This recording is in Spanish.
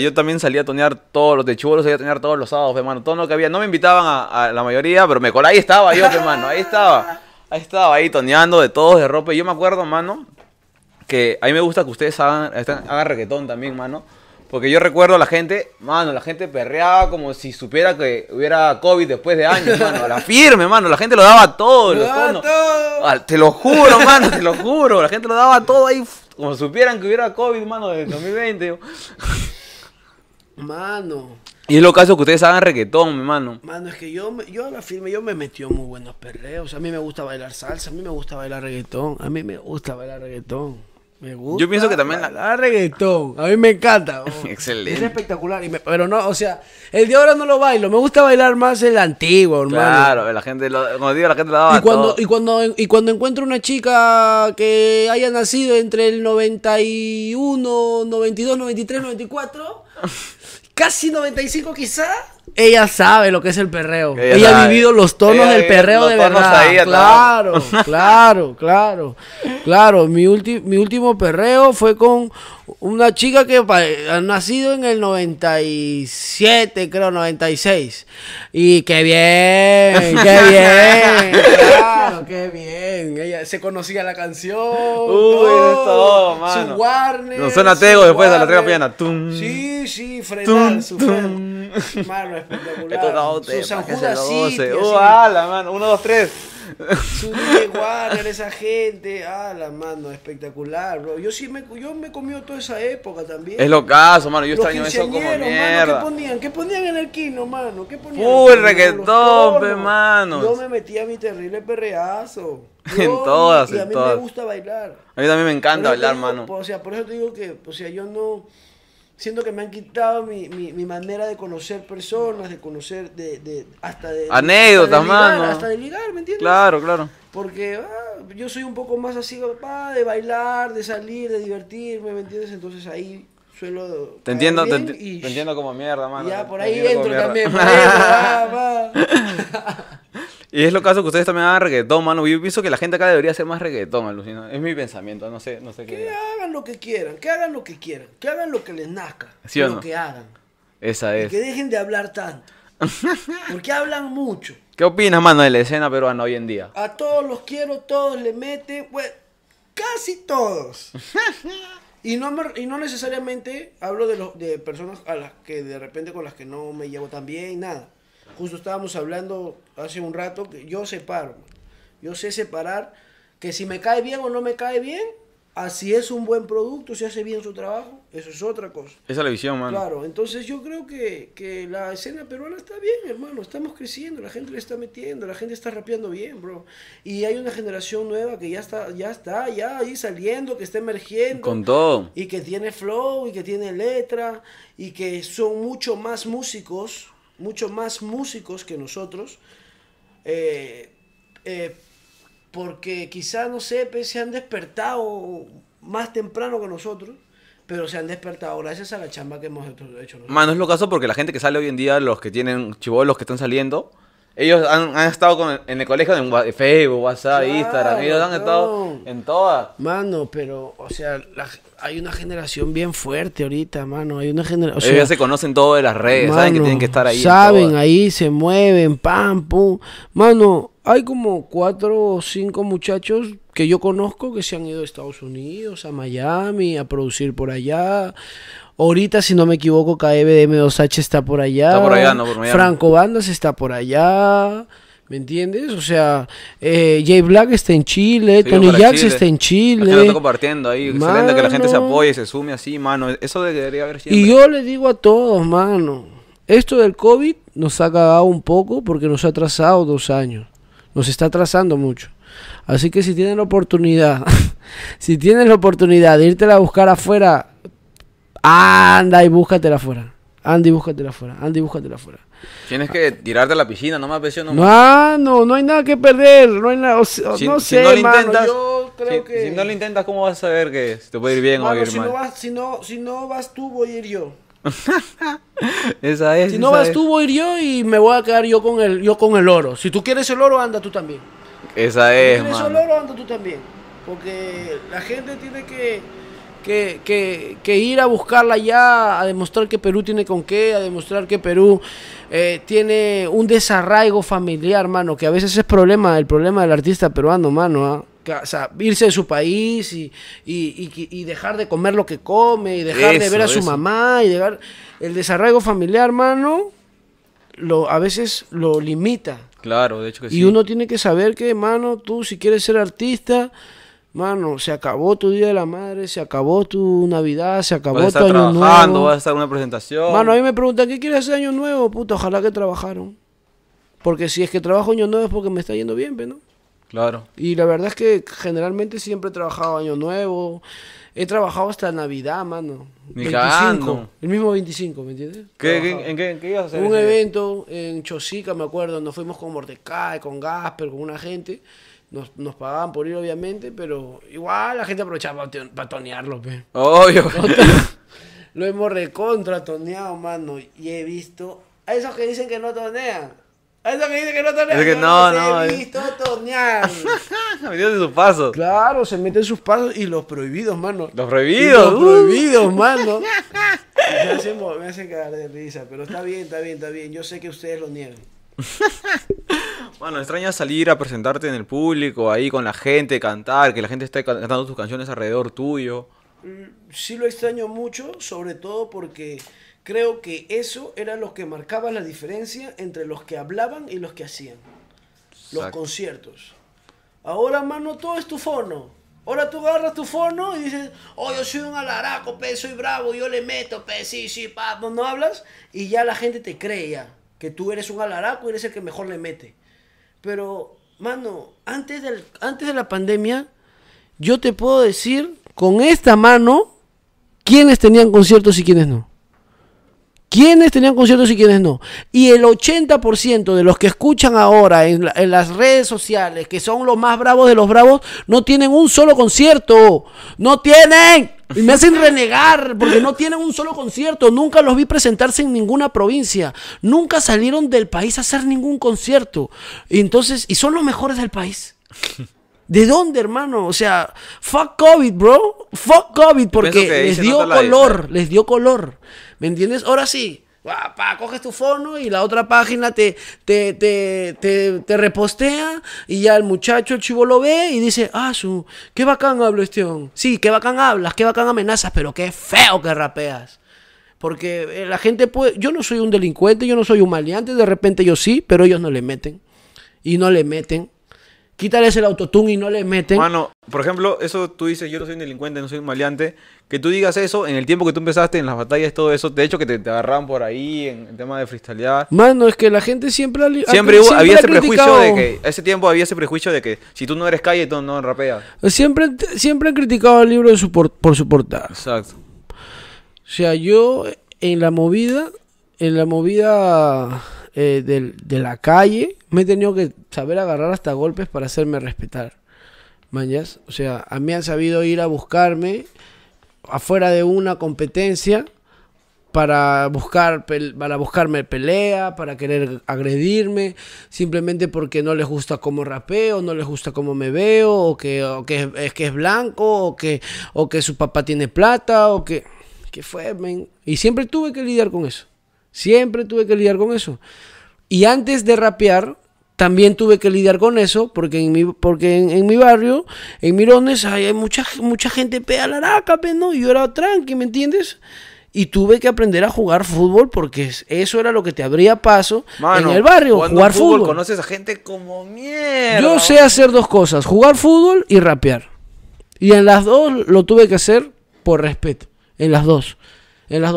Yo también salía a tonear todos los de chulo, salía a tonear todos los sábados, mano Todo lo que había. No me invitaban a, la mayoría, pero me colaba. Ahí estaba yo, hermano. Ahí estaba. Ahí estaba, ahí toneando de todos, de ropa. Y yo me acuerdo, mano, que a mí me gusta que ustedes hagan, hagan reggaetón también, mano. Porque yo recuerdo a la gente, mano, la gente perreaba como si supiera que hubiera COVID después de años, mano. la firme, mano, la gente lo daba todo, ah, te lo juro, mano, te lo juro. La gente lo daba todo ahí, como supieran que hubiera COVID, mano, de 2020. Mano. Y es lo caso que ustedes hagan reggaetón, mi mano. Mano, es que yo, yo la firme, yo me metió muy buenos perreos. A mí me gusta bailar salsa, a mí me gusta bailar reggaetón. A mí me gusta bailar reggaetón. Me gusta. Yo pienso que también la. reggaetón. A mí me encanta. Oh. Excelente. Es espectacular. pero no, o sea, el de ahora no lo bailo. Me gusta bailar más el antiguo, hermano. Claro, la gente, lo, como digo, la gente lo daba. Y cuando, Y, cuando, y cuando encuentro una chica que haya nacido entre el 91, 92, 93, 94. casi 95 quizá. Ella sabe lo que es el perreo. Ella, ha vivido los tonos del perreo de verdad. claro, claro, claro, claro. Mi, mi último perreo fue con una chica que ha nacido en el 97, creo, 96. Y qué bien, qué bien. claro, qué bien. Se conocía la canción. Uy, esto, mano... Su warner. No suena a Tego, después a la traigo a Pillanatún. Sí, sí, Freddy. Su Togo. Marvel... es espectacular. otro. que es lo otro. mano. 1, 2, 3. Su y Warner, esa gente. Ah, la mano, espectacular, bro. Yo sí me, yo me comió toda esa época también. Es lo caso, mano. Yo extraño eso como mano, mierda. ¿Qué ponían? ¿Qué ponían en el kino, mano? ¿Qué ponían? Uy, reggaetón, pe, mano. Yo me metía mi terrible perreazo. en todas, en todas. a mí me gusta bailar. A mí también me encanta bailar, mano. O sea, por eso te digo que, o sea, yo no siento que me han quitado mi, manera de conocer personas, de conocer, de, hasta de... Anécdotas, Hasta de ligar, ¿me entiendes? Claro, claro. Porque ah, yo soy un poco más así, ah, de bailar, de salir, de divertirme, ¿me entiendes? Entonces ahí suelo... Te entiendo, te, entiendo como mierda, mano. Ya, por ahí entro también. Por ahí, y es lo caso que ustedes también hagan reggaetón, mano. Yo pienso que la gente acá debería hacer más reggaetón, alucina. Es mi pensamiento, no sé, no sé qué. Que hagan lo que quieran, que hagan lo que quieran, que hagan lo que les nazca. que hagan. Esa es. que dejen de hablar tanto. Porque hablan mucho. ¿Qué opinas, mano, de la escena peruana hoy en día? A todos los quiero, todos le meten, pues, casi todos. Y no, y no necesariamente hablo de, los de personas a las que de repente con las que no me llevo tan bien, nada. Justo estábamos hablando hace un rato que yo separo. Yo sé separar que si me cae bien o no me cae bien, así es un buen producto, si hace bien su trabajo, eso es otra cosa. Esa es la visión, mano. Claro, entonces yo creo que, que, la escena peruana está bien, hermano, estamos creciendo, la gente le está metiendo, la gente está rapeando bien, bro. Y hay una generación nueva que ya está, ya está, ya ahí saliendo, que está emergiendo. Con todo. Y que tiene flow, y que tiene letra, y que son mucho más músicos, mucho más músicos que nosotros eh, eh, porque quizás, no sé, se han despertado más temprano que nosotros, pero se han despertado gracias a la chamba que hemos hecho nosotros. no es lo caso porque la gente que sale hoy en día, los que tienen los que están saliendo, ellos han, estado en el colegio en Facebook, WhatsApp, Instagram. Ellos han estado en todas. Mano, pero, o sea, hay una generación bien fuerte ahorita, mano. Hay una generación. Ellos ya se conocen todo de las redes, saben que tienen que estar ahí. Saben, ahí se mueven, pam, pum. Mano, hay como cuatro o cinco muchachos que yo conozco que se han ido a Estados Unidos, a Miami, a producir por allá. Ahorita, si no me equivoco, KBDM2H e está por allá. Está por allá, no por Miami. Franco Bandas está por allá. ¿Me entiendes? O sea, eh, Jay Black está en Chile, Tony Jax está en Chile. La gente compartiendo ahí, excelente que la gente se apoye, se sume así, mano. Eso debería haber sido. Y yo le digo a todos, mano, esto del COVID nos ha cagado un poco porque nos ha atrasado dos años nos está atrasando mucho. Así que si tienes la oportunidad, si tienes la oportunidad de irte a buscar afuera, anda y búscatela afuera. Andy, búscatela afuera. Andy, búscatela afuera. Tienes que tirarte a la piscina, no me aprecio. No, no, no hay nada que perder. No hay nada. no sé, si no lo intentas, yo creo que... no lo intentas, ¿cómo vas a saber que te puede ir bien o ir si No si, no, si no vas tú, voy a ir yo. esa es. Si no vas tú, voy yo y me voy a quedar yo con el, yo con el oro. Si tú quieres el oro, anda tú también. Esa es. Si quieres el oro, anda tú también. Porque la gente tiene que, que, ir a buscarla ya, a demostrar que Perú tiene con qué, a demostrar que Perú eh, tiene un desarraigo familiar, mano, que a veces es problema, el problema del artista peruano, mano. ¿ah? o sea, irse de su país y, dejar de comer lo que come, y dejar de ver a su mamá, y llegar... El desarraigo familiar, mano, lo, a veces lo limita. Claro, de hecho que sí. Y uno tiene que saber que, mano, tú si quieres ser artista, mano, se acabó tu Día de la Madre, se acabó tu Navidad, se acabó tu Año Nuevo. Vas a estar una presentación. Mano, a mí me preguntan, ¿qué quieres hacer Año Nuevo? Puto, ojalá que trabajaron. Porque si es que trabajo Año Nuevo es porque me está yendo bien, ¿no? Claro. Y la verdad es que generalmente siempre he trabajado Año Nuevo. He trabajado hasta Navidad, mano. Ni 25, El mismo 25, ¿me entiendes? ¿Qué, en, qué, qué, ibas a hacer? Un evento en Chosica, me acuerdo. Nos fuimos con Mordecai, con Gasper, con una gente. Nos, nos, pagaban por ir, obviamente, pero igual la gente aprovechaba para tonearlo, pe. Obvio. Lo hemos recontra mano. Y he visto a esos que dicen que no tonean. Eso que dice que no tornea. Es que no, no. He no, visto sus pasos. Claro, se meten sus pasos y los prohibidos, mano. Los prohibidos. Uh. prohibidos, mano. me, hacen, me cagar de risa, pero está bien, está bien, está bien. Yo sé que ustedes lo niegan. Bueno, extraña salir a presentarte en el público, ahí con la gente, cantar, que la gente esté cantando tus canciones alrededor tuyo. Mm, sí lo extraño mucho, sobre todo porque Creo que eso era lo que marcaba la diferencia entre los que hablaban y los que hacían. Los conciertos. Ahora, mano, todo es tu fono. Ahora tú agarras tu fono y dices, oh, yo soy un alaraco, pe, soy bravo, yo le meto, pe, sí, sí, pa, no, hablas. Y ya la gente te cree ya, que tú eres un alaraco y eres el que mejor le mete. Pero, mano, antes, del, antes de la pandemia, yo te puedo decir con esta mano quiénes tenían conciertos y quiénes no quiénes tenían conciertos y quiénes no. Y el 80% de los que escuchan ahora en, las redes sociales, que son los más bravos de los bravos, no tienen un solo concierto. No tienen. Y me hacen renegar porque no tienen un solo concierto. Nunca los vi presentarse en ninguna provincia. Nunca salieron del país a hacer ningún concierto. entonces, y son los mejores del país. ¿De dónde, hermano? O sea, fuck COVID, bro. Fuck COVID, porque les dio color, les dio color. ¿Me entiendes? Ahora sí. Pa, coges tu fono y la otra página te, te, te, te, repostea y ya el muchacho, el chivo lo ve y dice, ah, su, qué bacán hablo este Sí, qué bacán hablas, qué bacán amenazas, pero qué feo que rapeas. Porque eh, la gente puede, yo no soy un delincuente, yo no soy un maleante, de repente yo sí, pero ellos no le meten. Y no le meten quítales el autotune y no le meten. Mano, por ejemplo, eso tú dices, yo no soy un delincuente, no soy un maleante. Que tú digas eso en el tiempo que tú empezaste, en las batallas, todo eso, de hecho que te, agarraban por ahí en, el tema de fristalidad. Mano, es que la gente siempre... Ha, siempre, había ese prejuicio de que... Ese tiempo había ese prejuicio de que si tú no eres calle, tú no rapeas. Siempre, siempre han criticado el libro por su portada. Exacto. O sea, yo en la movida... En la movida eh, de, la calle, me he tenido que saber agarrar hasta golpes para hacerme respetar. Mañas, o sea, a mí han sabido ir a buscarme afuera de una competencia para buscar buscarme pelea, para querer agredirme, simplemente porque no les gusta cómo rapeo, no les gusta cómo me veo, o que, que es que es blanco, o que, o que su papá tiene plata, o que. fue, Y siempre tuve que lidiar con eso. Siempre tuve que lidiar con eso. Y antes de rapear, también tuve que lidiar con eso, porque en mi, porque en, mi barrio, en Mirones, hay, hay mucha, mucha gente pedalaraca, ¿no? Y yo era tranqui, ¿me entiendes? y tuve que aprender a jugar fútbol porque eso era lo que te abría paso en el barrio, jugar fútbol, fútbol. Conoces a gente como mierda. Yo sé hacer dos cosas, jugar fútbol y rapear. Y en las dos lo tuve que hacer por respeto, en las dos. En las dos